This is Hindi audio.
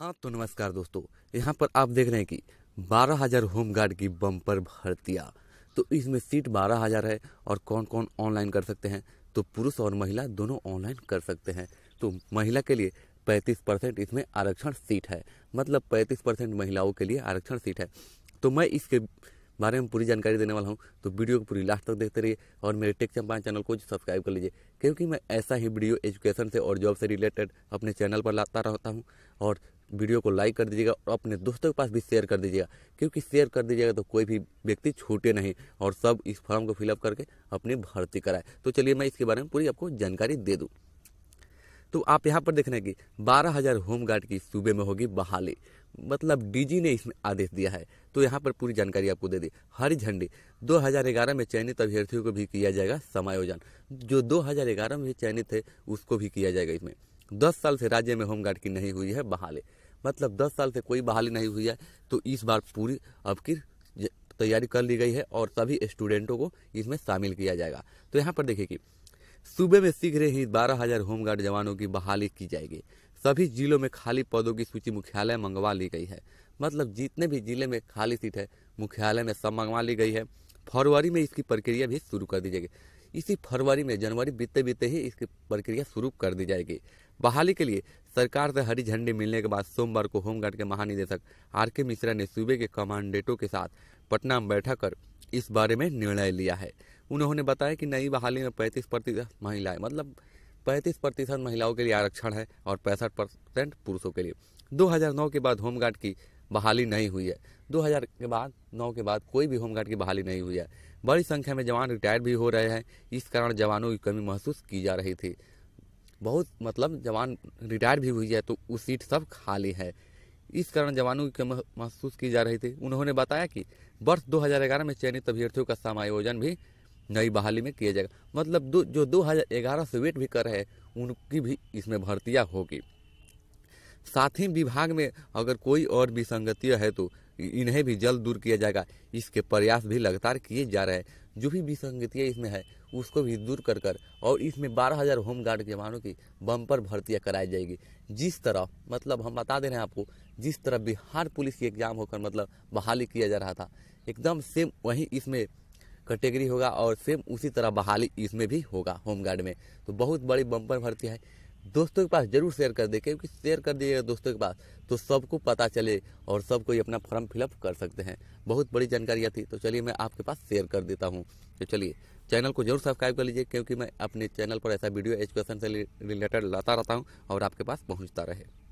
हाँ तो नमस्कार दोस्तों यहाँ पर आप देख रहे हैं कि बारह हज़ार होमगार्ड की बम्पर भर्तियाँ तो इसमें सीट बारह हज़ार है और कौन कौन ऑनलाइन कर सकते हैं तो पुरुष और महिला दोनों ऑनलाइन कर सकते हैं तो महिला के लिए पैंतीस परसेंट इसमें आरक्षण सीट है मतलब पैंतीस परसेंट महिलाओं के लिए आरक्षण सीट है तो मैं इसके बारे में पूरी जानकारी देने वाला हूँ तो वीडियो को पूरी लास्ट तक देखते रहिए और मेरे टेक चंपान चैनल को सब्सक्राइब कर लीजिए क्योंकि मैं ऐसा ही वीडियो एजुकेशन से और जॉब से रिलेटेड अपने चैनल पर लाता रहता हूँ और वीडियो को लाइक कर दीजिएगा और अपने दोस्तों के पास भी शेयर कर दीजिएगा क्योंकि शेयर कर दीजिएगा तो कोई भी व्यक्ति छूटे नहीं और सब इस फॉर्म को फिलअप करके अपनी भर्ती कराए तो चलिए मैं इसके बारे में पूरी आपको जानकारी दे दूँ तो आप यहाँ पर देख रहे हैं कि बारह हजार होमगार्ड की सूबे में होगी बहाली मतलब डीजी ने इसमें आदेश दिया है तो यहाँ पर पूरी जानकारी आपको दे दी हरी झंडी 2011 में चयनित अभ्यर्थियों को भी किया जाएगा समायोजन जो 2011 में चयनित थे उसको भी किया जाएगा इसमें 10 साल से राज्य में होमगार्ड की नहीं हुई है बहाली मतलब 10 साल से कोई बहाली नहीं हुई है तो इस बार पूरी अब की तैयारी कर ली गई है और सभी स्टूडेंटों को इसमें शामिल किया जाएगा तो यहाँ पर देखिए कि सूबे में शीघ्र ही बारह हजार होमगार्ड जवानों की बहाली की जाएगी सभी जिलों में खाली पदों की सूची मुख्यालय मंगवा ली गई है मतलब जितने भी जिले में खाली सीट है मुख्यालय में सब मंगवा ली गई है फरवरी में इसकी प्रक्रिया भी शुरू कर दी जाएगी इसी फरवरी में जनवरी बीते बीते ही इसकी प्रक्रिया शुरू कर दी जाएगी बहाली के लिए सरकार से हरी झंडी मिलने के बाद सोमवार को होमगार्ड के महानिदेशक आर के मिश्रा ने सूबे के कमांडेटों के साथ पटना में बैठक कर इस बारे में निर्णय लिया है उन्होंने बताया कि नई बहाली में पैंतीस प्रतिशत महिलाएँ मतलब पैंतीस प्रतिशत महिलाओं के लिए आरक्षण है और पैंसठ परसेंट पुरुषों के लिए 2009 के बाद होमगार्ड की बहाली नहीं हुई है 2000 के बाद नौ के बाद कोई भी होमगार्ड की बहाली नहीं हुई है बड़ी संख्या में जवान रिटायर भी हो रहे हैं इस कारण जवानों की कमी महसूस की जा रही थी बहुत मतलब जवान रिटायर भी हुई है तो उस सीट सब खाली है इस कारण जवानों की कमी महसूस की जा रही थी उन्होंने बताया कि वर्ष 2011 में चयनित अभ्यर्थियों का समायोजन भी नई बहाली में किया जाएगा मतलब दो जो दो हज़ार ग्यारह से वेट भी कर रहे हैं उनकी भी इसमें भर्तियाँ होगी साथ ही विभाग में अगर कोई और विसंगतियाँ है तो इन्हें भी जल्द दूर किया जाएगा इसके प्रयास भी लगातार किए जा रहे हैं जो भी विसंगतियाँ इसमें है उसको भी दूर कर कर और इसमें बारह हज़ार होमगार्ड के जवानों की बम्पर भर्तियाँ कराई जाएगी जिस तरह मतलब हम बता दे रहे हैं आपको जिस तरह बिहार पुलिस की एग्ज़ाम होकर मतलब बहाली किया जा रहा था एकदम सेम वहीं इसमें कैटेगरी होगा और सेम उसी तरह बहाली इसमें भी होगा होमगार्ड में तो बहुत बड़ी बम्पर भर्ती है दोस्तों के पास जरूर शेयर कर दे क्योंकि शेयर कर दिएगा दोस्तों के पास तो सबको पता चले और सब कोई अपना फॉर्म फिलअप कर सकते हैं बहुत बड़ी जानकारी थी तो चलिए मैं आपके पास शेयर कर देता हूँ तो चलिए चैनल को जरूर सब्सक्राइब कर लीजिए क्योंकि मैं अपने चैनल पर ऐसा वीडियो एजुकेशन से रिलेटेड लाता रहता हूँ और आपके पास पहुँचता रहे